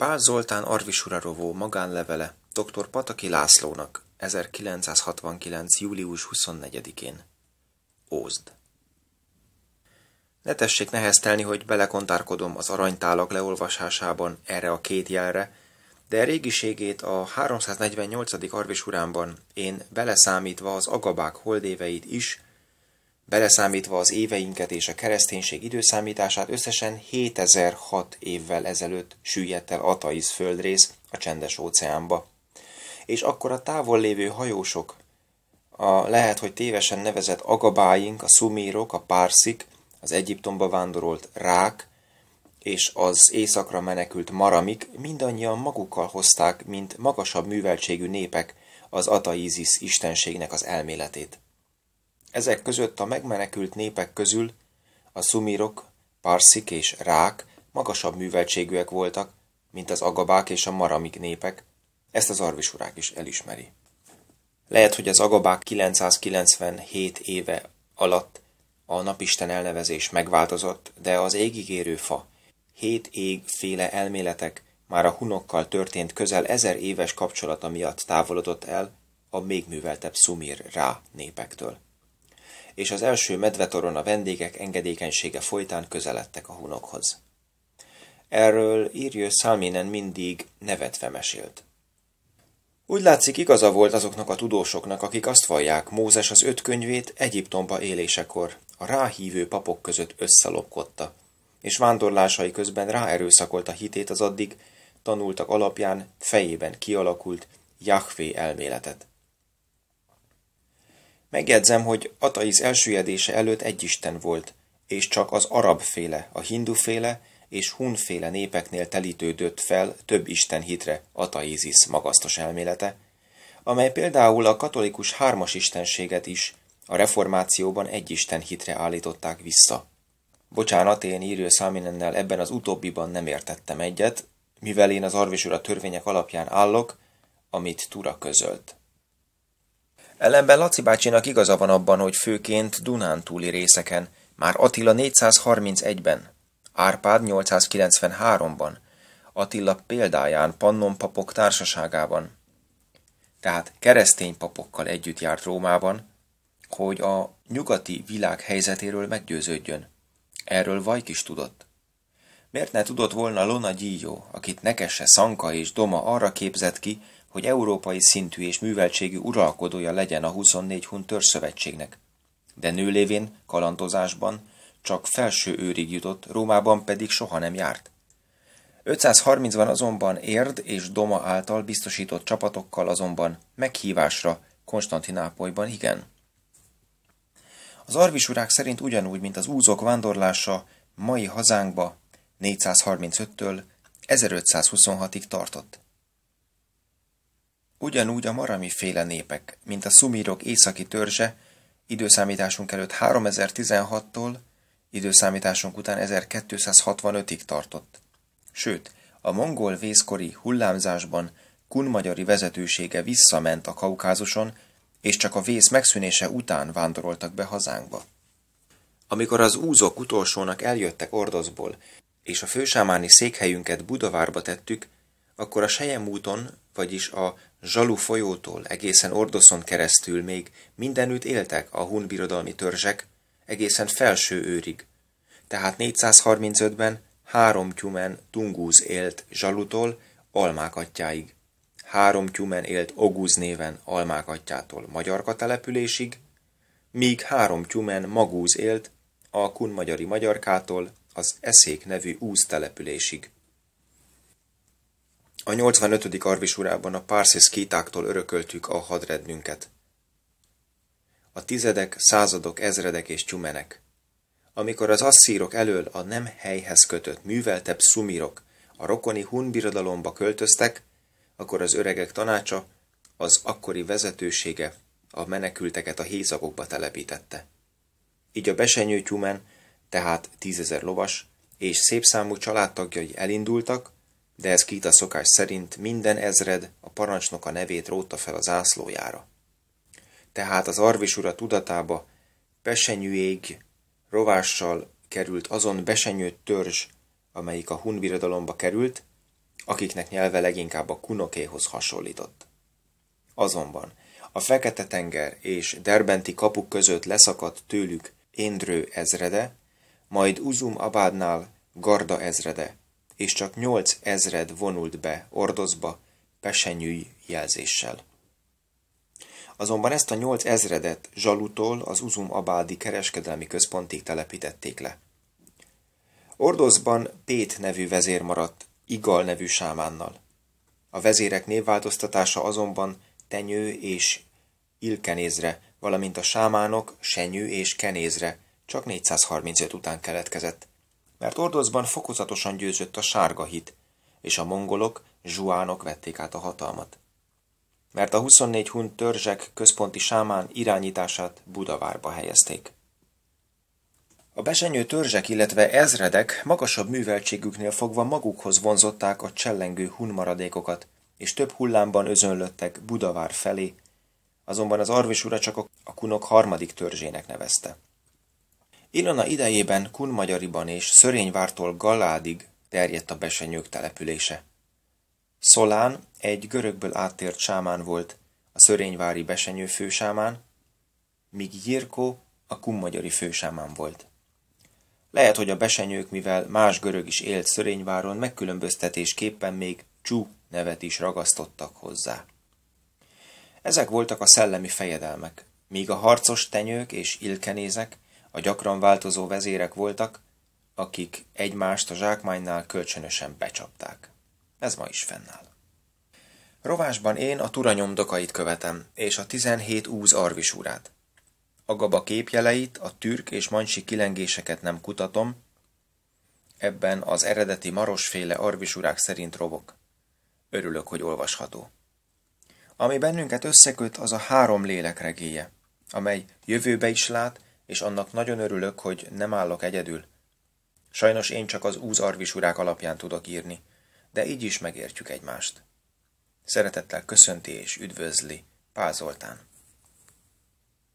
Pál Zoltán Arvisura rovó magánlevele dr. Pataki Lászlónak 1969. július 24-én. Ózd. Ne tessék neheztelni, hogy belekontárkodom az aranytálak leolvasásában erre a két jelre, de régiségét a 348. arvisurámban én beleszámítva az agabák holdéveit is Beleszámítva az éveinket és a kereszténység időszámítását összesen 7006 évvel ezelőtt süllyedt el Ataiz földrész a csendes óceánba. És akkor a távol lévő hajósok, a lehet, hogy tévesen nevezett agabáink, a szumírok, a párszik, az Egyiptomba vándorolt rák, és az északra menekült maramik mindannyian magukkal hozták, mint magasabb műveltségű népek az Ataizis istenségnek az elméletét. Ezek között a megmenekült népek közül a szumírok, parszik és rák magasabb műveltségűek voltak, mint az agabák és a maramik népek, ezt az arvisurák is elismeri. Lehet, hogy az agabák 997 éve alatt a napisten elnevezés megváltozott, de az égigérő fa, hét égféle elméletek már a hunokkal történt közel ezer éves kapcsolata miatt távolodott el a még műveltebb szumír rá népektől és az első medvetoron a vendégek engedékenysége folytán közeledtek a hunokhoz. Erről írjő Salminen mindig nevetve mesélt. Úgy látszik igaza volt azoknak a tudósoknak, akik azt vallják, Mózes az öt könyvét Egyiptomba élésekor a ráhívő papok között összelopkodta, és vándorlásai közben ráerőszakolt a hitét az addig tanultak alapján fejében kialakult Jahvé elméletet. Megjegyzem, hogy Ataiz elsüllyedése előtt egy isten volt, és csak az arab féle, a hindu féle és hun féle népeknél telítődött fel több isten hitre Ataizis magasztos elmélete, amely például a katolikus hármas istenséget is a reformációban egy isten hitre állították vissza. Bocsánat, én írő Száminennel ebben az utóbbiban nem értettem egyet, mivel én az arvésura törvények alapján állok, amit Tura közölt. Ellenben Laci bácsinak igaza van abban, hogy főként Dunántúli részeken, már Attila 431-ben, Árpád 893-ban, Attila példáján Pannon papok társaságában, tehát keresztény papokkal együtt járt Rómában, hogy a nyugati világ helyzetéről meggyőződjön. Erről Vajk is tudott. Miért ne tudott volna Lona Gyíjó, akit nekese Szanka és Doma arra képzett ki, hogy európai szintű és műveltségű uralkodója legyen a 24 hun törzszövetségnek. De lévén, kalandozásban, csak felső őrig jutott, Rómában pedig soha nem járt. 530-ban azonban Érd és Doma által biztosított csapatokkal azonban meghívásra Konstantinápolyban igen. Az arvisurák szerint ugyanúgy, mint az úzok vándorlása mai hazánkba 435-től 1526-ig tartott. Ugyanúgy a marami féle népek, mint a szumírok északi törzse időszámításunk előtt 3016-tól időszámításunk után 1265-ig tartott. Sőt, a mongol vészkori hullámzásban kun vezetősége visszament a kaukázuson, és csak a vész megszűnése után vándoroltak be hazánkba. Amikor az úzok utolsónak eljöttek Ordozból, és a fősámáni székhelyünket Budavárba tettük, akkor a úton, vagyis a Zsalu folyótól egészen Ordoszon keresztül még mindenütt éltek a hun birodalmi törzsek, egészen felső őrig. Tehát 435-ben három tyumen Tungúz élt Zsalutól Almák atyáig. Három tyumen élt Ogúz néven Almák atyától Magyarka településig, míg három tyumen Magúz élt a Kun magyari magyarkától az Eszék nevű Úz településig. A 85. arvisúrában a Parsis kétáktól örököltük a hadrednünket. A tizedek, századok, ezredek és csumenek. Amikor az asszírok elől a nem helyhez kötött, műveltebb szumírok a rokoni hun költöztek, akkor az öregek tanácsa, az akkori vezetősége a menekülteket a hézagokba telepítette. Így a besenyő tyumen, tehát tízezer lovas, és szép számú családtagjai elindultak, de ez Kita szokás szerint minden ezred a parancsnoka nevét rótta fel a zászlójára. Tehát az arvis ura tudatába besenyűjég rovással került azon besenyő törzs, amelyik a hunvirodalomba került, akiknek nyelve leginkább a kunokéhoz hasonlított. Azonban a Fekete-tenger és Derbenti kapuk között leszakadt tőlük Éndrő ezrede, majd Uzum Abádnál Garda ezrede, és csak nyolc ezred vonult be Ordozba pesenyűj jelzéssel. Azonban ezt a nyolc ezredet Zsalutól az Uzum Abádi kereskedelmi központig telepítették le. Ordozban Pét nevű vezér maradt, Igal nevű sámánnal. A vezérek névváltoztatása azonban Tenyő és Ilkenézre, valamint a sámánok Senyő és Kenézre csak 435 után keletkezett mert Ordozban fokozatosan győzött a sárga hit, és a mongolok, zsuánok vették át a hatalmat. Mert a 24 hun törzsek központi sámán irányítását Budavárba helyezték. A besenyő törzsek, illetve ezredek magasabb műveltségüknél fogva magukhoz vonzották a csellengő hun maradékokat, és több hullámban özönlöttek Budavár felé, azonban az arvis csak a kunok harmadik törzsének nevezte. Ilona idejében Kunmagyariban és Szörényvártól Galádig terjedt a besenyők települése. Szolán egy görögből áttért sámán volt, a szörényvári besenyő fősámán, míg Jirko a kummagyari fősámán volt. Lehet, hogy a besenyők, mivel más görög is élt Szörényváron, megkülönböztetésképpen még csú nevet is ragasztottak hozzá. Ezek voltak a szellemi fejedelmek, míg a harcos tenyők és ilkenézek a gyakran változó vezérek voltak, akik egymást a zsákmánynál kölcsönösen becsapták. Ez ma is fennáll. Rovásban én a turanyom dokait követem, és a 17 úz arvisúrát. A gaba képjeleit, a türk és mansi kilengéseket nem kutatom, ebben az eredeti marosféle arvisúrák szerint robok. Örülök, hogy olvasható. Ami bennünket összeköt, az a három lélek regéje, amely jövőbe is lát, és annak nagyon örülök, hogy nem állok egyedül. Sajnos én csak az úzarvisurák alapján tudok írni, de így is megértjük egymást. Szeretettel köszönti és üdvözli Pál Zoltán.